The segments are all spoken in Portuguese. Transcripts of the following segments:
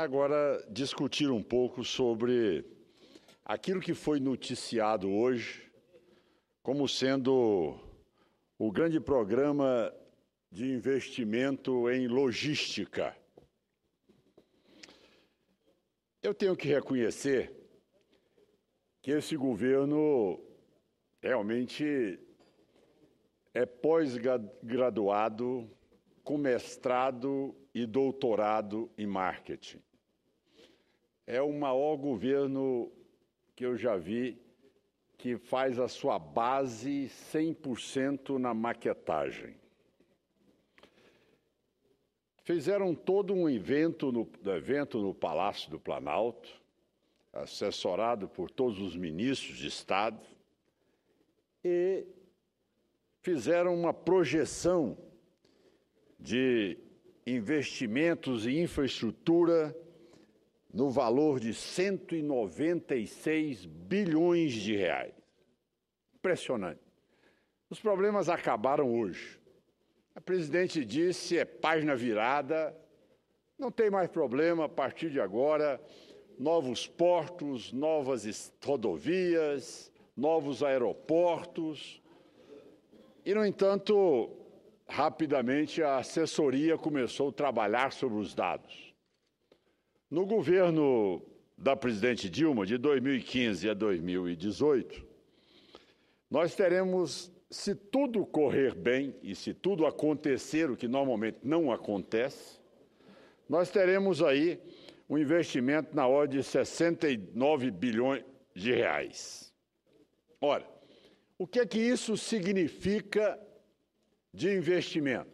Agora, discutir um pouco sobre aquilo que foi noticiado hoje como sendo o grande programa de investimento em logística. Eu tenho que reconhecer que esse governo realmente é pós-graduado, com mestrado e doutorado em marketing é o maior governo que eu já vi que faz a sua base 100% na maquetagem. Fizeram todo um evento no, evento no Palácio do Planalto, assessorado por todos os ministros de Estado, e fizeram uma projeção de investimentos e infraestrutura no valor de 196 bilhões de reais. Impressionante. Os problemas acabaram hoje. A presidente disse: é página virada, não tem mais problema a partir de agora. Novos portos, novas rodovias, novos aeroportos. E, no entanto, rapidamente a assessoria começou a trabalhar sobre os dados. No governo da presidente Dilma, de 2015 a 2018, nós teremos, se tudo correr bem e se tudo acontecer, o que normalmente não acontece, nós teremos aí um investimento na ordem de 69 bilhões de reais. Ora, o que é que isso significa de investimento?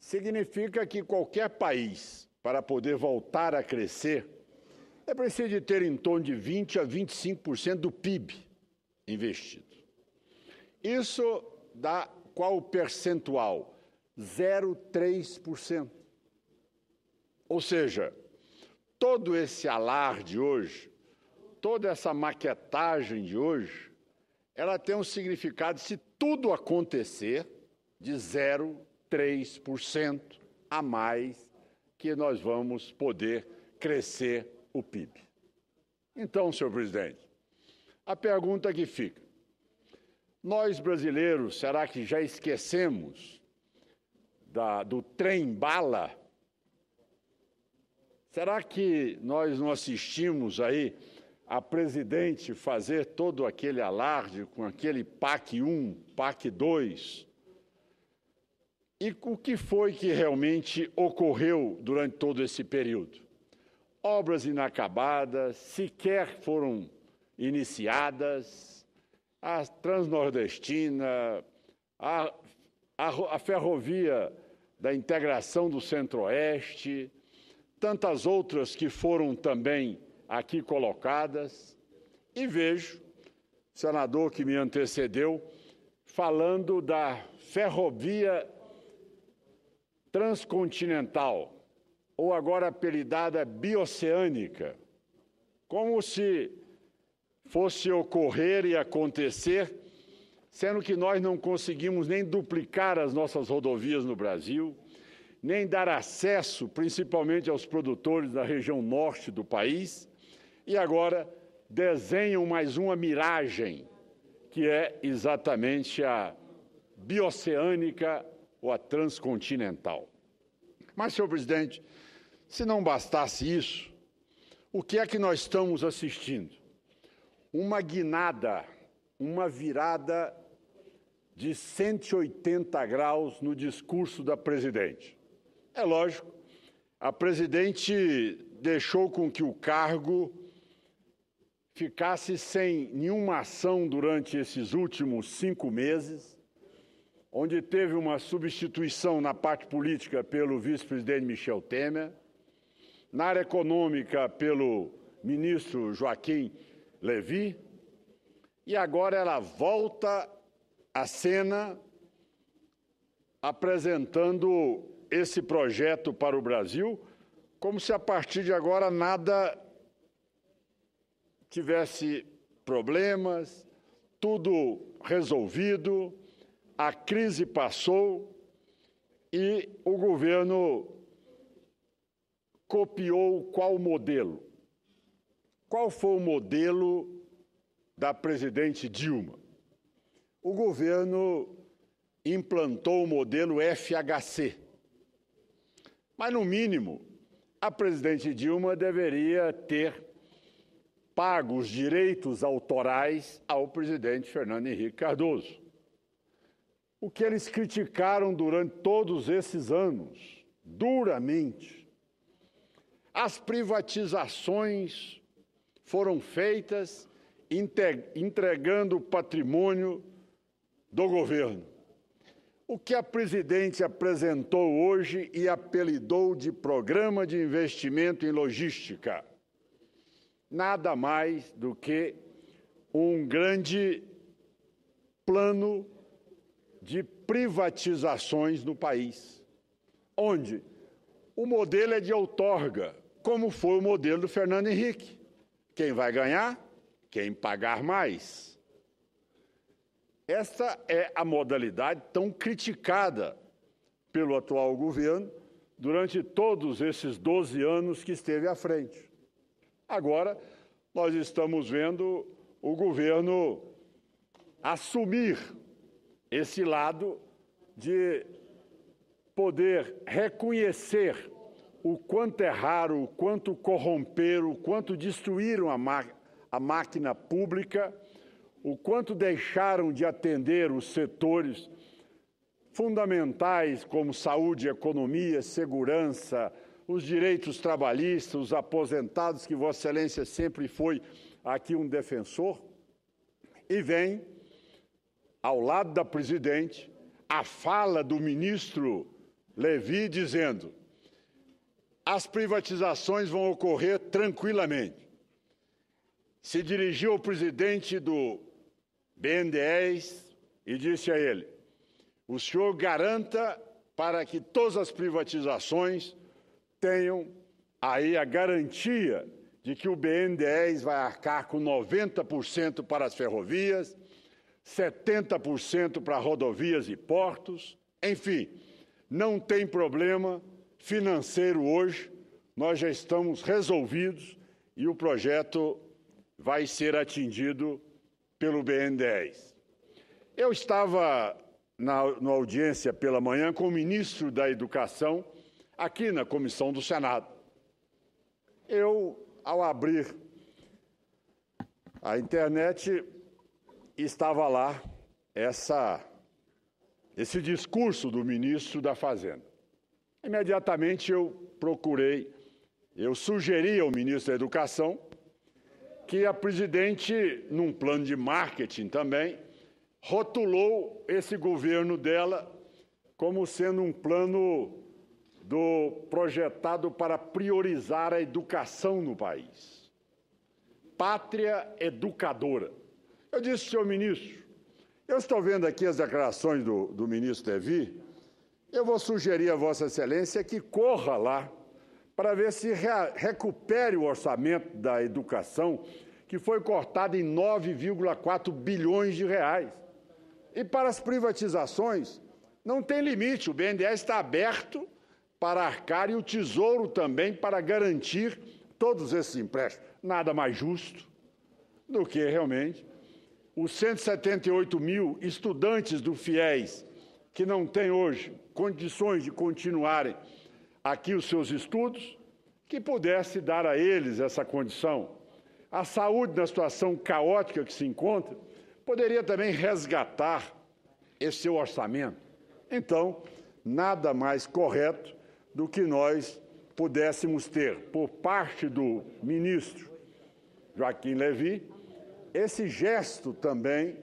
Significa que qualquer país para poder voltar a crescer, é preciso de ter em torno de 20 a 25% do PIB investido. Isso dá qual percentual? 0,3%. Ou seja, todo esse alarde hoje, toda essa maquetagem de hoje, ela tem um significado se tudo acontecer de 0,3% a mais que nós vamos poder crescer o PIB. Então, senhor presidente, a pergunta que fica: nós brasileiros, será que já esquecemos da, do trem-bala? Será que nós não assistimos aí a presidente fazer todo aquele alarde com aquele PAC 1, PAC 2, e o que foi que realmente ocorreu durante todo esse período? Obras inacabadas, sequer foram iniciadas, a Transnordestina, a, a, a ferrovia da integração do Centro-Oeste, tantas outras que foram também aqui colocadas. E vejo o senador que me antecedeu falando da ferrovia transcontinental, ou agora apelidada bioceânica, como se fosse ocorrer e acontecer, sendo que nós não conseguimos nem duplicar as nossas rodovias no Brasil, nem dar acesso, principalmente aos produtores da região norte do país, e agora desenham mais uma miragem, que é exatamente a bioceânica ou a transcontinental. Mas, senhor presidente, se não bastasse isso, o que é que nós estamos assistindo? Uma guinada, uma virada de 180 graus no discurso da presidente. É lógico, a presidente deixou com que o cargo ficasse sem nenhuma ação durante esses últimos cinco meses, onde teve uma substituição na parte política pelo vice-presidente Michel Temer, na área econômica pelo ministro Joaquim Levi, e agora ela volta à cena apresentando esse projeto para o Brasil, como se a partir de agora nada tivesse problemas, tudo resolvido a crise passou e o governo copiou qual modelo? Qual foi o modelo da presidente Dilma? O governo implantou o modelo FHC. Mas, no mínimo, a presidente Dilma deveria ter pago os direitos autorais ao presidente Fernando Henrique Cardoso o que eles criticaram durante todos esses anos, duramente. As privatizações foram feitas entregando o patrimônio do governo. O que a presidente apresentou hoje e apelidou de Programa de Investimento em Logística? Nada mais do que um grande plano de privatizações no país, onde o modelo é de outorga, como foi o modelo do Fernando Henrique. Quem vai ganhar? Quem pagar mais. Esta é a modalidade tão criticada pelo atual governo durante todos esses 12 anos que esteve à frente. Agora, nós estamos vendo o governo assumir esse lado de poder reconhecer o quanto é raro, o quanto corromperam, o quanto destruíram a, a máquina pública, o quanto deixaram de atender os setores fundamentais como saúde, economia, segurança, os direitos trabalhistas, os aposentados, que Vossa Excelência sempre foi aqui um defensor, e vem ao lado da presidente, a fala do ministro Levi dizendo: as privatizações vão ocorrer tranquilamente. Se dirigiu ao presidente do BNDES e disse a ele: o senhor garanta para que todas as privatizações tenham aí a garantia de que o BNDES vai arcar com 90% para as ferrovias 70% para rodovias e portos. Enfim, não tem problema financeiro hoje, nós já estamos resolvidos e o projeto vai ser atingido pelo BN10. Eu estava na, na audiência pela manhã com o ministro da Educação, aqui na comissão do Senado. Eu, ao abrir a internet, estava lá essa, esse discurso do ministro da Fazenda. Imediatamente eu procurei, eu sugeri ao ministro da Educação que a presidente, num plano de marketing também, rotulou esse governo dela como sendo um plano do projetado para priorizar a educação no país. Pátria educadora. Eu disse, senhor ministro, eu estou vendo aqui as declarações do, do ministro Levi, eu vou sugerir a Vossa Excelência que corra lá para ver se recupere o orçamento da educação, que foi cortado em 9,4 bilhões de reais. E para as privatizações, não tem limite, o BNDES está aberto para arcar e o Tesouro também para garantir todos esses empréstimos. Nada mais justo do que realmente os 178 mil estudantes do FIES que não têm hoje condições de continuarem aqui os seus estudos, que pudesse dar a eles essa condição. A saúde, na situação caótica que se encontra, poderia também resgatar esse seu orçamento. Então, nada mais correto do que nós pudéssemos ter, por parte do ministro Joaquim Levi, esse gesto também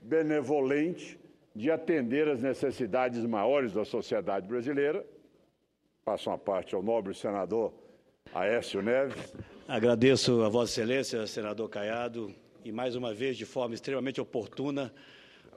benevolente de atender às necessidades maiores da sociedade brasileira. Passo uma parte ao nobre senador Aécio Neves. Agradeço a Vossa Excelência, senador Caiado, e mais uma vez, de forma extremamente oportuna,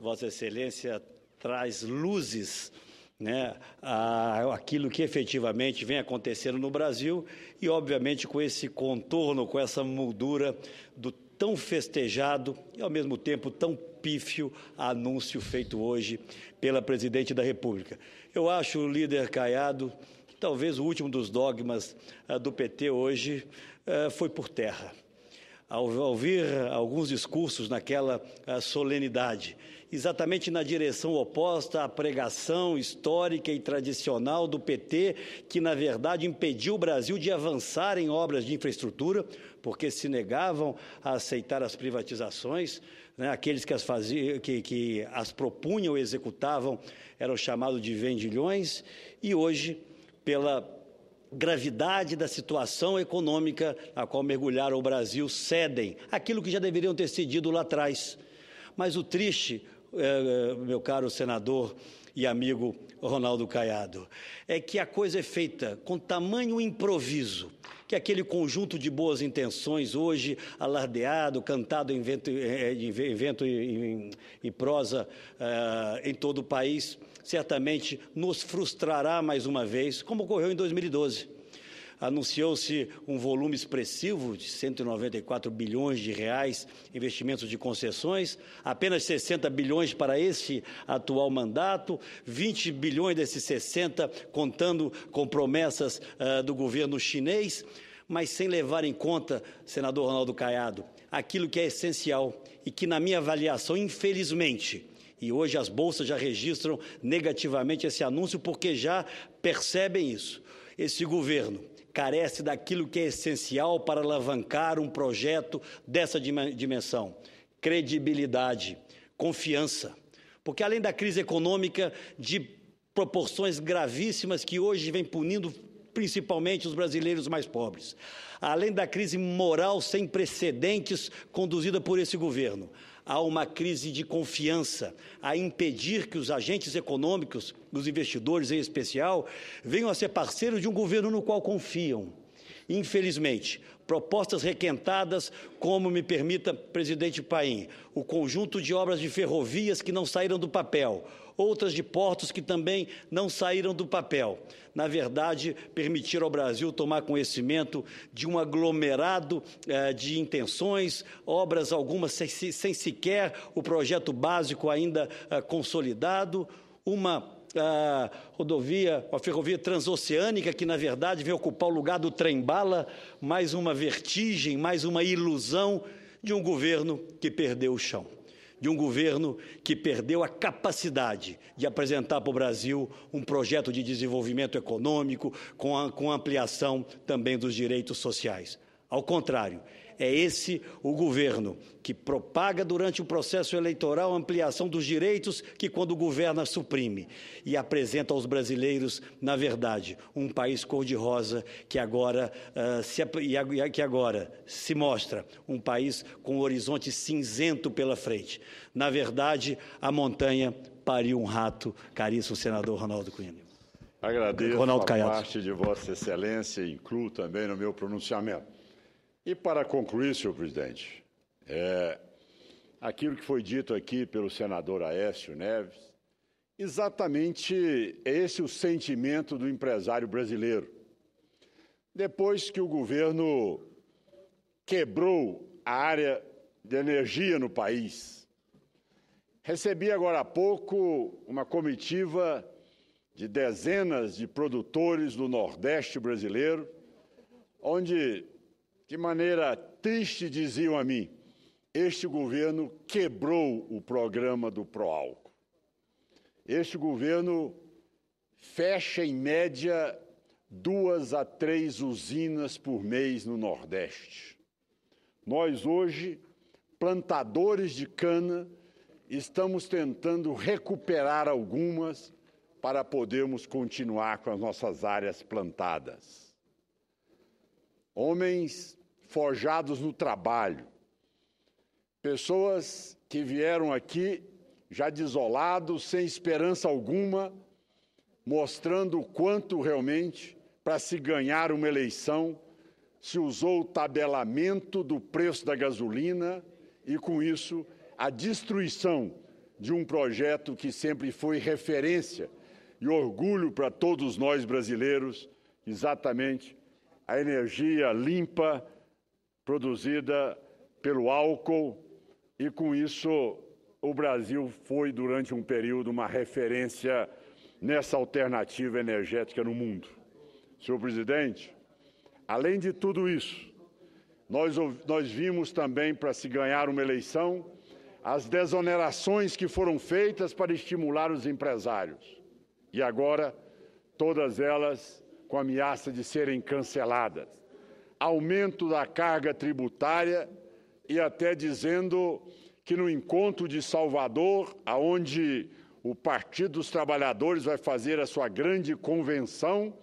Vossa Excelência traz luzes né, a, aquilo que efetivamente vem acontecendo no Brasil e, obviamente, com esse contorno, com essa moldura do tão festejado e, ao mesmo tempo, tão pífio anúncio feito hoje pela presidente da República. Eu acho o líder Caiado que talvez o último dos dogmas ah, do PT hoje ah, foi por terra ao ouvir alguns discursos naquela ah, solenidade, exatamente na direção oposta à pregação histórica e tradicional do PT, que na verdade impediu o Brasil de avançar em obras de infraestrutura, porque se negavam a aceitar as privatizações. Né? Aqueles que as, faziam, que, que as propunham executavam eram chamados de vendilhões, e hoje, pela gravidade da situação econômica na qual mergulharam o Brasil cedem aquilo que já deveriam ter cedido lá atrás. Mas o triste, eh, eh, meu caro senador e amigo Ronaldo Caiado, é que a coisa é feita com tamanho improviso, que aquele conjunto de boas intenções hoje alardeado, cantado em vento, eh, eh, em vento e, em, em prosa uh, em todo o país, certamente nos frustrará mais uma vez, como ocorreu em 2012. Anunciou-se um volume expressivo de 194 bilhões de reais investimentos de concessões, apenas 60 bilhões para este atual mandato, 20 bilhões desses 60 contando com promessas uh, do governo chinês, mas sem levar em conta, senador Ronaldo Caiado, aquilo que é essencial e que, na minha avaliação, infelizmente, e hoje as bolsas já registram negativamente esse anúncio porque já percebem isso. Esse governo carece daquilo que é essencial para alavancar um projeto dessa dimensão: credibilidade, confiança. Porque além da crise econômica de proporções gravíssimas que hoje vem punindo principalmente os brasileiros mais pobres, além da crise moral sem precedentes conduzida por esse governo, há uma crise de confiança, a impedir que os agentes econômicos, os investidores em especial, venham a ser parceiros de um governo no qual confiam. Infelizmente, propostas requentadas, como me permita, presidente Paim, o conjunto de obras de ferrovias que não saíram do papel, outras de portos que também não saíram do papel. Na verdade, permitiram ao Brasil tomar conhecimento de um aglomerado eh, de intenções, obras algumas sem, sem, sequer o projeto básico ainda eh, consolidado, uma a eh, rodovia, a ferrovia transoceânica, que na verdade veio ocupar o lugar do trem-bala, mais uma vertigem, mais uma ilusão de um governo que perdeu o chão de um governo que perdeu a capacidade de apresentar para o Brasil um projeto de desenvolvimento econômico com, a, com ampliação também dos direitos sociais. Ao contrário, é esse o governo que propaga durante o processo eleitoral a ampliação dos direitos que, quando governa, suprime e apresenta aos brasileiros, na verdade, um país cor-de-rosa que, agora, uh, se, que agora se mostra um país com um horizonte cinzento pela frente. Na verdade, a montanha pariu um rato, caríssimo senador Ronaldo Cunha. Agradeço Ronaldo a Caiado. parte de Vossa Excelência, incluo também no meu pronunciamento. E para concluir, senhor presidente, é, aquilo que foi dito aqui pelo senador Aécio Neves, exatamente é esse o sentimento do empresário brasileiro. Depois que o governo quebrou a área de energia no país, recebi agora há pouco uma comitiva de dezenas de produtores do Nordeste brasileiro, onde de maneira triste, diziam a mim, este governo quebrou o programa do Proálcool. Este governo fecha, em média, duas a três usinas por mês no Nordeste. Nós, hoje, plantadores de cana, estamos tentando recuperar algumas para podermos continuar com as nossas áreas plantadas homens forjados no trabalho, pessoas que vieram aqui já desolados, sem esperança alguma, mostrando o quanto realmente, para se ganhar uma eleição, se usou o tabelamento do preço da gasolina e, com isso, a destruição de um projeto que sempre foi referência e orgulho para todos nós brasileiros, exatamente a energia limpa produzida pelo álcool, e com isso o Brasil foi, durante um período, uma referência nessa alternativa energética no mundo. Senhor presidente, além de tudo isso, nós, nós vimos também, para se ganhar uma eleição, as desonerações que foram feitas para estimular os empresários. E agora, todas elas com ameaça de serem canceladas, aumento da carga tributária e até dizendo que no encontro de Salvador, aonde o Partido dos Trabalhadores vai fazer a sua grande convenção,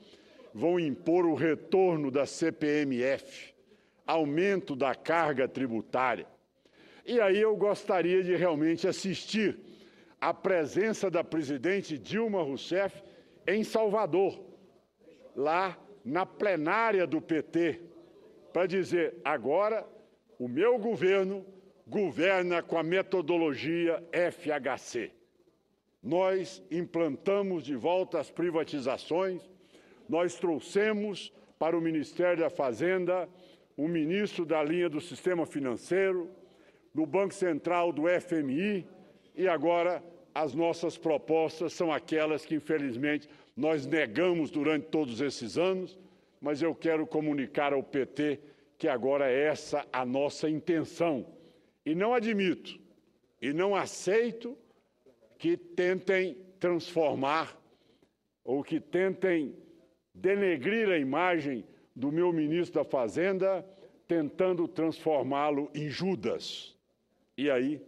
vão impor o retorno da CPMF, aumento da carga tributária. E aí eu gostaria de realmente assistir à presença da presidente Dilma Rousseff em Salvador, lá na plenária do PT para dizer: agora o meu governo governa com a metodologia FHC. Nós implantamos de volta as privatizações, nós trouxemos para o Ministério da Fazenda um ministro da linha do sistema financeiro, do Banco Central, do FMI, e agora as nossas propostas são aquelas que, infelizmente, nós negamos durante todos esses anos, mas eu quero comunicar ao PT que agora é essa a nossa intenção. E não admito e não aceito que tentem transformar ou que tentem denegrir a imagem do meu ministro da Fazenda, tentando transformá-lo em Judas. E aí,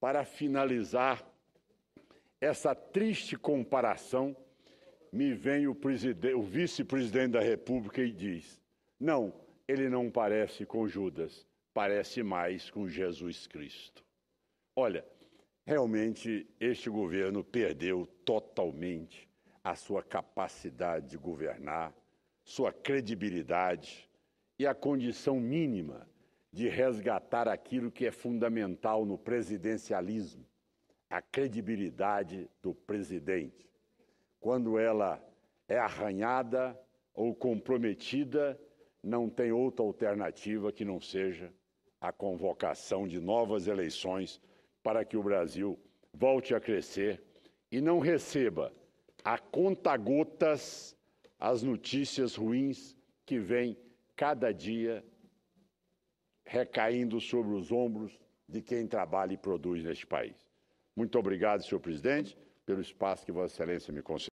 para finalizar essa triste comparação, me vem o, o vice-presidente da República e diz: não, ele não parece com Judas, parece mais com Jesus Cristo. Olha, realmente este governo perdeu totalmente a sua capacidade de governar, sua credibilidade e a condição mínima de resgatar aquilo que é fundamental no presidencialismo, a credibilidade do presidente quando ela é arranhada ou comprometida, não tem outra alternativa que não seja a convocação de novas eleições para que o Brasil volte a crescer e não receba a conta-gotas as notícias ruins que vêm cada dia recaindo sobre os ombros de quem trabalha e produz neste país. Muito obrigado, senhor presidente, pelo espaço que Vossa Excelência me concedeu.